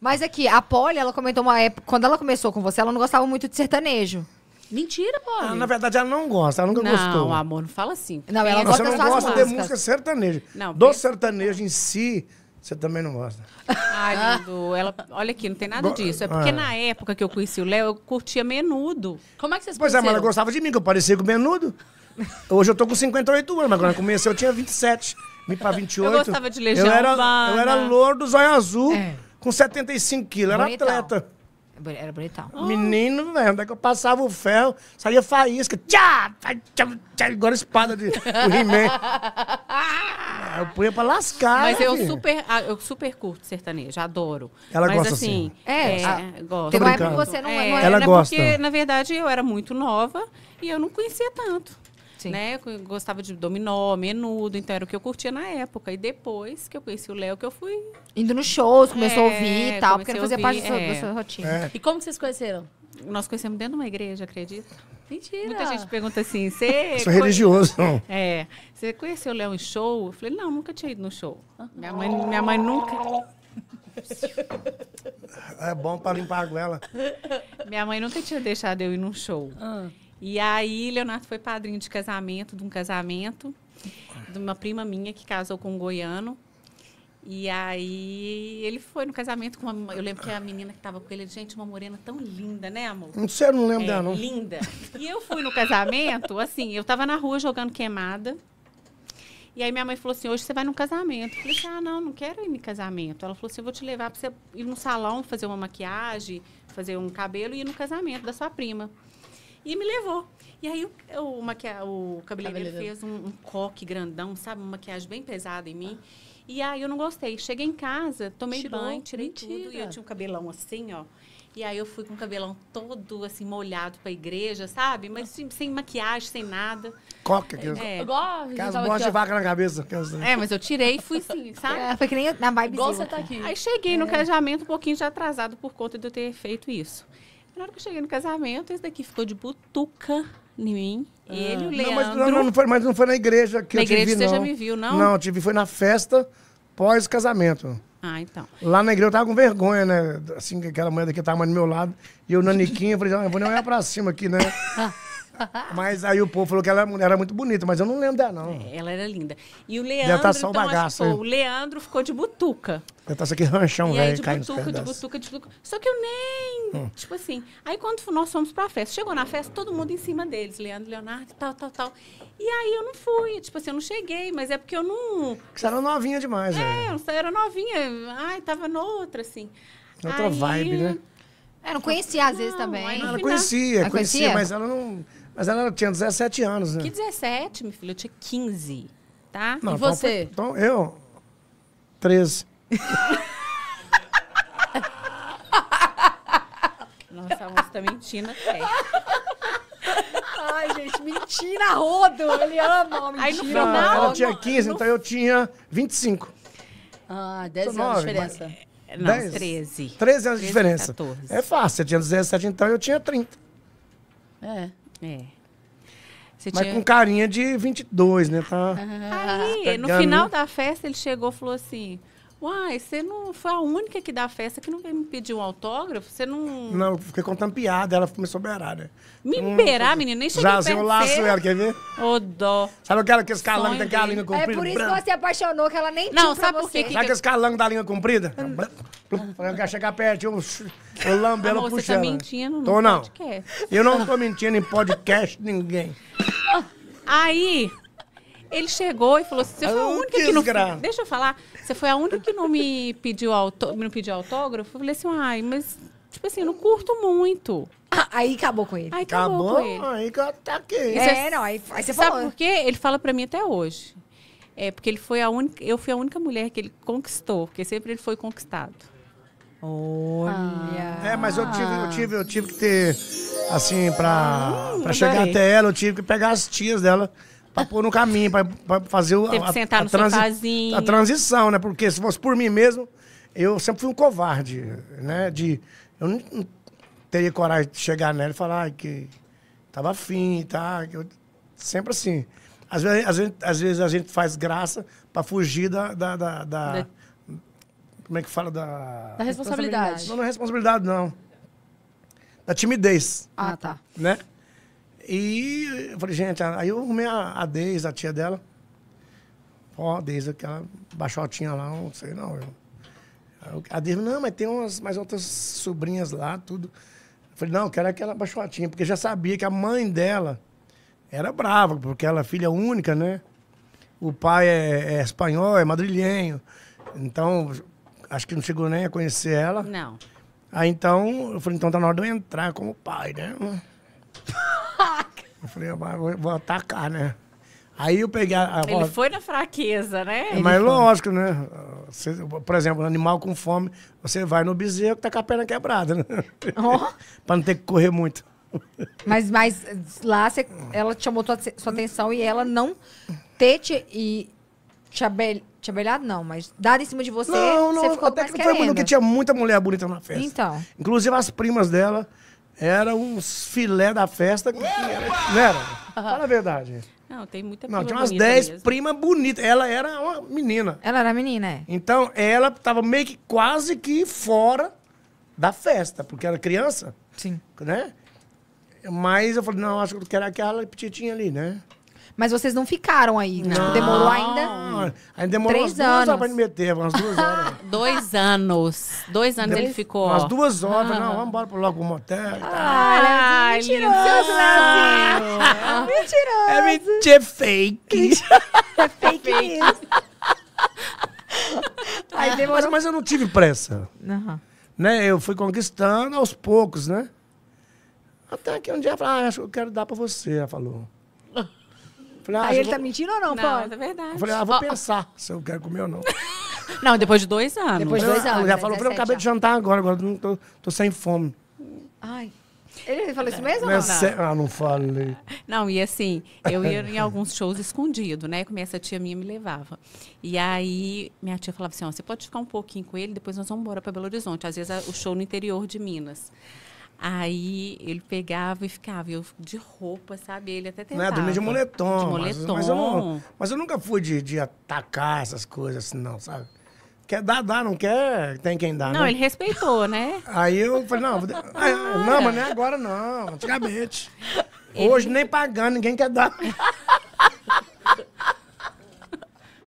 Mas aqui, é a Polly, ela comentou uma época. Quando ela começou com você, ela não gostava muito de sertanejo. Mentira, Polly. Ah, na verdade, ela não gosta, ela nunca não, gostou. Não, amor, não fala assim. Não, ela não, gosta, você não gosta de música sertaneja. Não, Do pensa... sertanejo em si, você também não gosta. Ai, lindo. Ela, olha aqui, não tem nada disso. É porque é. na época que eu conheci o Léo, eu curtia menudo. Como é que vocês Pois conheceram? é, mas ela gostava de mim, que eu parecia com menudo. Hoje eu tô com 58 anos, mas quando eu comecei eu tinha 27. Me pra 28. Eu gostava de Legião eu era, Eu era louro do zóio azul. É com 75 quilos. Era bonitão. atleta. Era bonitão. Ah. Menino, velho, onde é que eu passava o ferro, saía faísca. Tchá, tchá, tchá, agora espada de He-Man. eu punha pra lascar. Mas eu super, ah, eu super curto sertanejo, adoro. Ela Mas, gosta assim. assim? É, é, ah, é gosto. Não porque você não é, é Ela é gosta. Porque, na verdade, eu era muito nova e eu não conhecia tanto. Sim. né? Eu gostava de dominó, menudo, então era o que eu curtia na época. E depois que eu conheci o Léo, que eu fui... Indo nos shows, começou é, a ouvir e tal, porque não fazia parte da, sua, é. da sua rotina. É. E como vocês conheceram? Nós conhecemos dentro de uma igreja, acredita? Mentira. Muita gente pergunta assim, você... Sou religioso. Não. É. Você conheceu o Léo em show? Eu falei, não, nunca tinha ido no show. Minha mãe, minha mãe nunca... É bom para limpar a goela. Minha mãe nunca tinha deixado eu ir num show. Ah. E aí, Leonardo foi padrinho de casamento, de um casamento, de uma prima minha que casou com um goiano. E aí ele foi no casamento com uma. Eu lembro que a menina que estava com ele, gente, uma morena tão linda, né, amor? Não sei, eu não lembro é, dela, não. Linda. E eu fui no casamento, assim, eu estava na rua jogando queimada. E aí minha mãe falou assim: hoje você vai no casamento. Eu falei assim: ah, não, não quero ir no casamento. Ela falou assim: eu vou te levar para você ir no salão, fazer uma maquiagem, fazer um cabelo e ir no casamento da sua prima. E me levou. E aí o, o, maqui... o cabeleireiro fez um, um, coque grandão, sabe? Uma maquiagem bem pesada em mim. E aí eu não gostei. Cheguei em casa, tomei Tirou. banho, tirei Mentira. tudo. E eu tinha um cabelão assim, ó. E aí eu fui com o cabelão todo assim molhado para a igreja, sabe? Mas sem, sem, maquiagem, sem nada. Coca, que é. Igual Aquelas bolas de vaca na cabeça. É, mas eu tirei e fui sim, sabe? É, foi que nem na vibe Igual você tá aqui. Aí cheguei é. no casamento um pouquinho já atrasado por conta de eu ter feito isso. Na hora que eu cheguei no casamento, esse daqui ficou de butuca em mim. Ah. Ele, o Leandro... Não, mas não, não, foi, mas não foi na igreja que na eu te igreja você já me viu, não? Não, tive foi na festa pós-casamento. Ah, então. Lá na igreja eu tava com vergonha, né? Assim, aquela mulher daqui tava mais do meu lado. E eu, naniquinha, falei, ah, eu vou nem olhar pra cima aqui, né? mas aí o povo falou que ela era muito bonita, mas eu não lembro dela, não. É, ela era linda. E o tá Leandro. Tá só então, bagaço, acho, pô, o Leandro ficou de butuca. tá só aqui ranchão, velho. Né, de, de butuca, de butuca, de butuca. Só que eu nem. Hum. Tipo assim. Aí quando nós fomos pra festa, chegou na festa, todo mundo em cima deles, Leandro, Leonardo, tal, tal, tal. E aí eu não fui. Tipo assim, eu não cheguei, mas é porque eu não. Porque você era novinha demais, né? É, eu era novinha. Ai, tava noutra, assim. Outra aí... vibe, né? Eu é, não conhecia às não, vezes também. Ela conhecia, conhecia, conhecia, mas ela não. Mas ela tinha 17 anos, né? Que 17, meu filho? Eu tinha 15, tá? Não, e então você? Então, então eu, 13. Nossa, a moça tá mentindo até. Ai, gente, mentira, rodo. Ele ama uma mentira. Aí no final... Não, ela tinha 15, no... então eu tinha 25. Ah, 10 anos de diferença. Mas... É, não, 10, 13. 13 anos 13, de diferença. 14. É fácil, eu tinha 17, então eu tinha 30. É. É. Você Mas tinha... com carinha de 22, né? Pra... Tá Aí, no final da festa, ele chegou e falou assim: Uai, você não foi a única que da festa que não veio me pedir um autógrafo? Você não. Não, eu fiquei contando piada, ela começou a beirar, né? Me hum, beirar, menina? Nem cheguei Já eu laço ela, quer ver? Ô, dó. Sabe aquela que esse calango tem a língua é comprida? É por isso que você apaixonou, que ela nem Não, sabe por quê? Que... Sabe que esse calango da linha comprida? Hum. Ela quer chegar perto, eu, eu lambo ela puxando. Você tá mentindo tô, não. podcast. Eu não tô mentindo em podcast ninguém. Aí, ele chegou e falou assim: você foi a ah, única que não. Deixa eu falar. Você foi a única que não me pediu, pediu autógrafo. Eu falei assim, ai, mas, tipo assim, eu não curto muito. Ah, aí acabou com ele. Aí acabou, acabou com ele. Aí que eu ataquei. É, não, aí, aí você Sabe falou. por quê? Ele fala pra mim até hoje. É, porque ele foi a única, eu fui a única mulher que ele conquistou, porque sempre ele foi conquistado. Olha. É, mas eu tive, eu tive, eu tive que ter, assim, pra, hum, pra chegar até ela, eu tive que pegar as tias dela pra pôr no caminho, pra, pra fazer Teve a, que sentar a, no transi a transição, né? Porque se fosse por mim mesmo, eu sempre fui um covarde, né? De, eu não, não teria coragem de chegar nela e falar que tava afim, tá? tal. sempre assim. Às vezes, às, vezes, às vezes a gente faz graça pra fugir da, da, da, da de... Como é que fala? Da, da responsabilidade. Não, não é responsabilidade, não. Da timidez. Ah, tá. Né? E eu falei, gente, aí eu arrumei a, a Deise, a tia dela. Ó, oh, Deise, aquela baixotinha lá, não sei não. Eu, a Deise, não, mas tem umas mais outras sobrinhas lá, tudo. Eu falei, não, eu quero aquela baixotinha, porque já sabia que a mãe dela era brava, porque ela é filha única, né? O pai é, é espanhol, é madrilhenho. Então, acho que não chegou nem a conhecer ela. Não. Aí então, eu falei, então tá na hora de eu entrar como pai, né? Eu falei, ah, vou, vou atacar, né? Aí eu peguei a. a ele foi na fraqueza, né? É, mas lógico, né? Você, por exemplo, um animal com fome, você vai no bezerro que tá com a perna quebrada, né? Oh. pra não ter que correr muito. Mas, mas lá você, ela te chamou sua atenção e ela não ter te, e te, abel, te abelhado, não, mas dado em cima de você. Não, não, você ficou até que não foi porque tinha muita mulher bonita na festa. Então. Inclusive as primas dela era uns filé da festa. Que era, não era? Fala a verdade. Não, tem muita Não, tinha umas 10 primas bonitas. Ela era uma menina. Ela era menina, é. Então, ela tava meio que quase que fora da festa, porque era criança. Sim. Né? Mas eu falei, não, acho que eu quero aquela petitinha ali, né? Mas vocês não ficaram aí. Tipo, não. Tipo, demorou ainda. Ainda demorou três umas anos. duas horas pra meter, umas duas horas. Dois anos. Dois anos ele ficou. Umas duas horas. Ah. Não, vamos embora pro logo um motel. Ah, tá. Ai, mentiroso, Lazinho. É mentiroso. É mentira, é fake. É fake Aí demorou... mas, mas eu não tive pressa. Uhum. Né? Eu fui conquistando aos poucos, né? Até que um dia ah, eu falei, ah, acho que eu quero dar pra você. Ela falou. Falei, ah, Aí ele tá vou... tá mentindo ou não, não pô? é verdade. Eu falei, ah, vou oh, pensar se eu quero comer ou não. Não, depois de dois anos. Depois de dois anos. Ela já falou, é eu acabei já. de jantar agora, agora não tô, tô sem fome. Ai. Ele falou isso mesmo ou não? É ah, não falei. Não, e assim, eu ia em alguns shows escondido, né? Como essa tia minha me levava. E aí, minha tia falava assim, ó, você pode ficar um pouquinho com ele, depois nós vamos embora para Belo Horizonte. Às vezes, o show no interior de Minas. Aí ele pegava e ficava, eu de roupa, sabe? Ele até tentava. Não, é, dormia de moletom. De moletom. Mas, mas, eu não, mas, eu, nunca fui de, de atacar essas coisas assim, não, sabe? Quer dar, dá, não quer, tem quem dá. Não, né? ele respeitou, né? Aí eu falei, não, vou... não, mas nem é agora não, antigamente. Ele... Hoje nem pagando, ninguém quer dar.